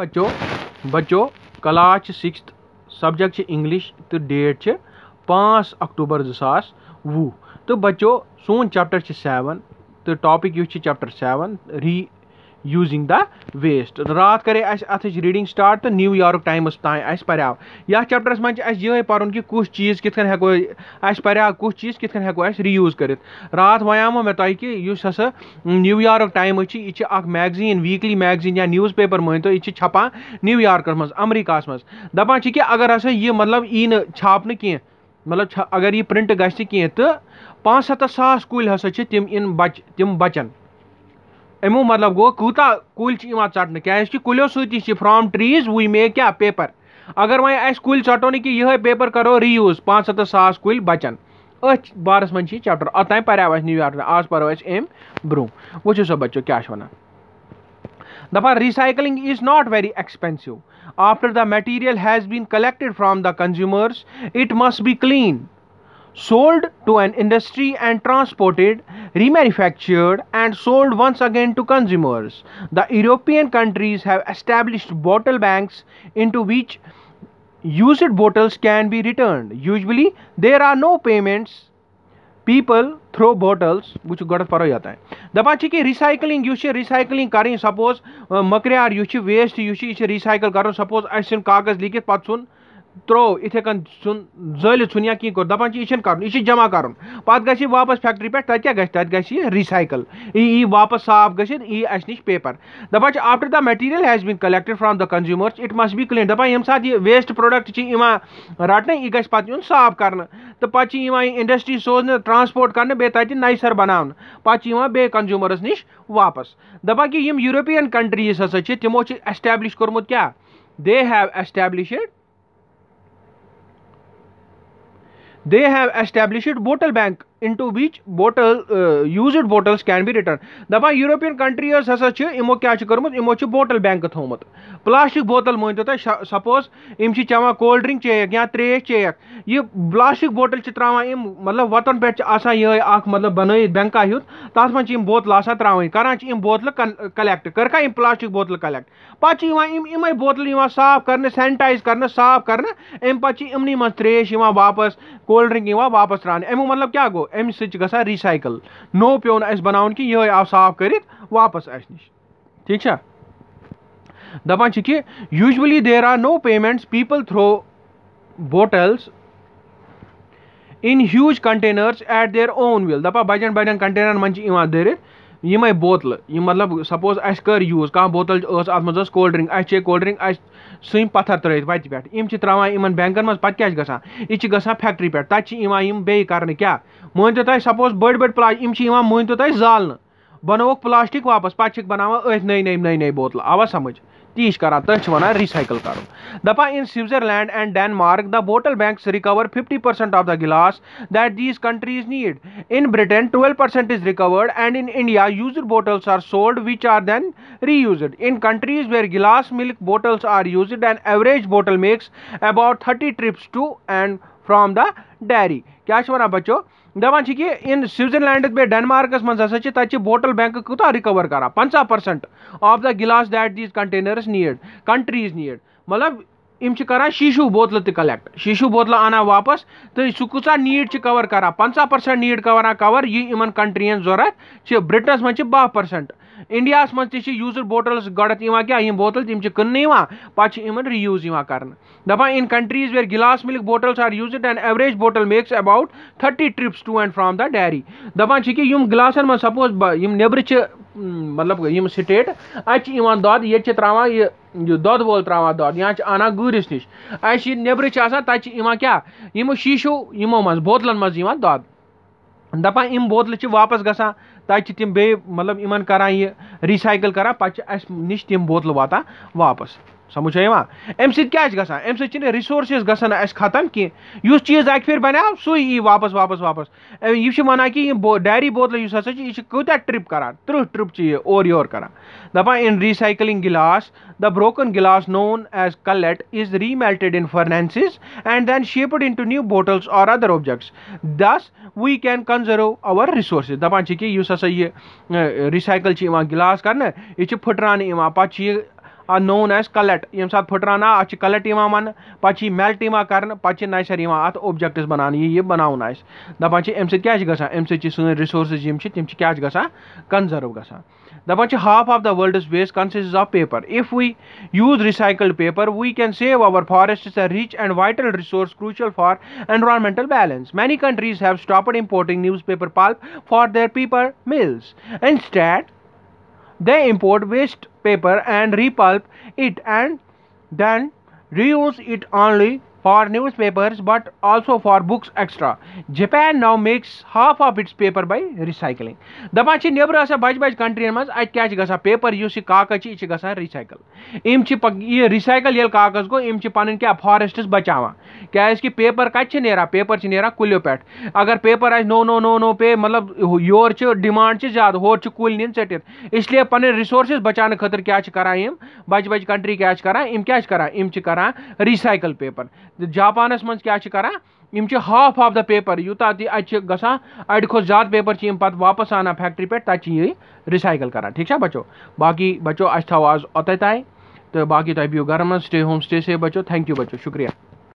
बच्चों बच्चों class six subject English तो डेट पाँच अक्टूबर जिसास वु तो बच्चों सोन चैप्टर सेवन तो topic chapter seven reusing the waste रात करे अत रीडिंग स्टार्ट तो न्यू यॉर्क टाइम्स तान अस पर्व या चैप्टरस मे ये पर्व कि कुछ चीज़ कित हेको अस पर्व कुछ चीज़ कित हेको अस रियूज कर रात वनो मैं तह कि हसा न्यू यॉर्क टाइम्स यह मैगजीन वीकली मैगजीन या न्यूज़ पेपर मान तो यह छपा न्यू यॉर्क मज अमरीकास मे दपान कि अगर हसा यह मतलब ई न छापने कह मतलब अगर यह प्रिंट गि कह तो पाँच सत्त सा कुल हसा तम इन बच तम बचन अमो मतलब गो कूत कुल चटन क्या कुलो सी फ्राम ट्रीज वी मेक क्या पेपर अगर वह अस कुल चटो नी पेपर करो रियूज पाँच सत्त सास कुल बचन अथ बारस मं चैप्टर ओतान न्यूयॉर्क आज पो अम ब्रो वो सो बच्चों क्या वन दपा recycling is not very expensive after the material has been collected from the consumers it must be clean sold to an industry and transported, remanufactured, and sold once again to consumers. The European countries have established bottle banks into which used bottles can be returned. Usually, there are no payments. People throw bottles, which गलत पर हो जाता है दबा चाहिए recycling recycling recycling करें suppose मकरे are you waste you recycle करो सपोज असन कागज लिखित पत् सुन त्रो इथे कन सुन जलित सुन या कहीं कोर दपान यह कर यह जमा कर पत गि वापस फैक्ट्री पे तथा क्या तथा गि रिसाइकल यह वापस साफ गि यह अस नश पेपर दपान after the material has been collected from the consumers it must be clean दपान यम साथ यह वेस्ट प्रोडक्ट रटने यह गि पत साफ कर तो पे इंडस्ट्री सोजन ट्रांसपोर्ट कर बे तथा नयसर बना पे बे कंज्यूमर्स नश वापस दपा कि यूरोपियन कंट्रीज हसा तमो एस्टैब्लिश कोर्मुत क्या they have established they have established bottle bank into which bottle uh, used bottles can be returned दपा यूरोपियन कंट्री यस हसा छ इमो क्या छ कर्मत इमो छ बोतल बैंक थोमत प्लास्टिक बोतल मोइन तो सपोज इम छ चवा कोल्ड ड्रिंक चेक या त्रेश चेक ये प्लास्टिक बोतल छ त्रावा इम मतलब वतन पे छ आसा ये आख मतलब बनय बैंक आ हुत तास मन इम बोतल आसा त्रावा करा छ इम बोतल कलेक्ट कर का इम प्लास्टिक बोतल कलेक्ट पाच इवा इम इमे बोतल इवा साफ करने सैनिटाइज करने साफ करने इम पाच इमनी मन त्रेश इवा वापस कोल्ड ड्रिंक इवा वापस त्राने एमो मतलब क्या गो अमि सत ग रिसाइकल नो पे बना कह ये आव साफ कर वापस अस नश ठीक दपान कि usually there are no payments people throw bottles in huge containers at their own will दपा बजन बजन कंटेनर मन दरित यम बोतल मतलब सपोज अर यूज कह बोतल अत मे कोल ड्रिंक अच्छे कोल ड्रिंक अम पत्थर त्रे वत पे त्रा इन बैंकन मे पे गा ग फैक्ट्री पे तम बे कर क्या मान तो तुम सपोज बड़ बड़ प्ला मान तो तेई जाल बनोव प्लास्टिक वापस पे बना नई नई नई नई बोतल आवा समझ तीस करा तंचवना रिसाइकल करो दपा in Switzerland and Denmark the bottle bank recover fifty percent of the glass that these countries need in Britain 12 percent is recovered and in India used bottles are sold which are then reused in countries where glass milk bottles are used and average bottle makes about thirty trips to and from the dairy क्या वन बच्चों दपान कि इन Switzerland बे डेनमार्कस मज हा bottle bank कूत recover करा पंचा percent of the glass that these containers need countries need मतलब इम करा शीशु बोतल तो कलेक्ट शीशू बोतल अनान वापस तो सह कूा नीड कवर करान पंचा पर्सेंट नीड कवर कवर यह इन कंट्रीन जरूरत ब्रिटनस मं बह पर्सेंट इंडिया मं यूजर बोटल्स गोडत क्या यम बोतल तम क्या पे इन कर दपा in countries where glass milk bottles are use and average bottle makes about thirty trips to and from the dairy दपा कि गिलासन मं सपोज नबर हम्म, मतलब यम स्टेट अच्छा दुद ये त्रावान ये दुद वोल त्रा दुद या अन गुरस नश अच्छा नबा क्या यम शीशो यमो मं बोतल मजा दुद दपा इम बोतल वापस गसा तचि तम बे मतलब इमन करा ये रिसाइकल करा पच्छ निश तम बोतल वाता वापस समझ अम सम ग रिसोर्स गन खत्म कह चीज अक फिर बनो सू वापस वापस वापस यह वन कि डायरी बोतल इस यह कूत ट्रिप कर तृह ट्रिप यह ओर योर करान in recycling glass the broken glass known as cullet is remelted in furnaces and then shaped into new bottles or other objects thus we can conserve our resource दपा कि recycle गिलास कर फुटरान पे are known as कलेट ये साथ फुटरान अत कलेट one पे melt कर पे नशर अत ओबजेक्टस बनान ये बनावन दपान अम क्या रिसोर्स तम क्या कंजर्व ग दपान half of the world waste consist of paper if we use recycled paper we can save our forest a rich and vital resource crucial for environmental balance many countries have stopped importing pulp pulp for their paper mills. Instead, They import waste paper and repulp it and then reuse it only for newspapers but also for books extra. Japan now makes half of its paper by recycling. Dabachi neighbor as a baj baj country mas I catch gasa paper you see kakachi ich gasa recycle. Im chi ye recycle yel kakas go im chi panin kya forests bachawa. Kya iski paper kach nera paper chi nera kulyo pet. अगर paper आज नो नो नो नो पे मतलब your छ demand छ ज्यादा होर छ कुल नीन चटित इसलिए पने रिसोर्सेज बचाने खातर क्या करा इम बज बज कंट्री क्या करा इम क्या करा इम करा रिसाइकल पेपर जापानस मं क्या करान हाफ आफ द पेपर यूत तह अत अड़ खो ज्यादा पेपर से पे वापस आना फैक्ट्री पे तत ये रिसाइकल करान ठीक है बचो बाकी बचो अच्छा आज ओत तो बाकी तुम बिहू घर मे स्टे होम स्टे से बचो थैंक यू बचो शुक्रिया